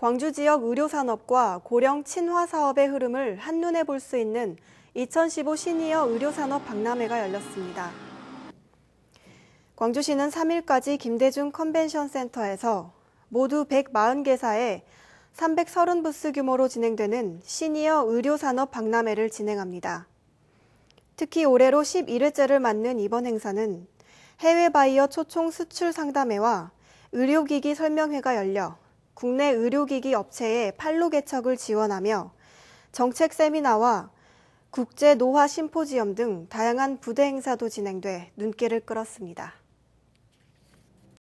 광주 지역 의료 산업과 고령 친화 사업의 흐름을 한눈에 볼 수 있는 2015 시니어 의료 산업 박람회가 열렸습니다. 광주시는 3일까지 김대중 컨벤션 센터에서 모두 140개사에 330부스 규모로 진행되는 시니어 의료 산업 박람회를 진행합니다. 특히 올해로 11회째를 맞는 이번 행사는 해외 바이어 초청 수출 상담회와 의료기기 설명회가 열려 국내 의료기기 업체에 판로 개척을 지원하며 정책 세미나와 국제 노화 심포지엄 등 다양한 부대 행사도 진행돼 눈길을 끌었습니다.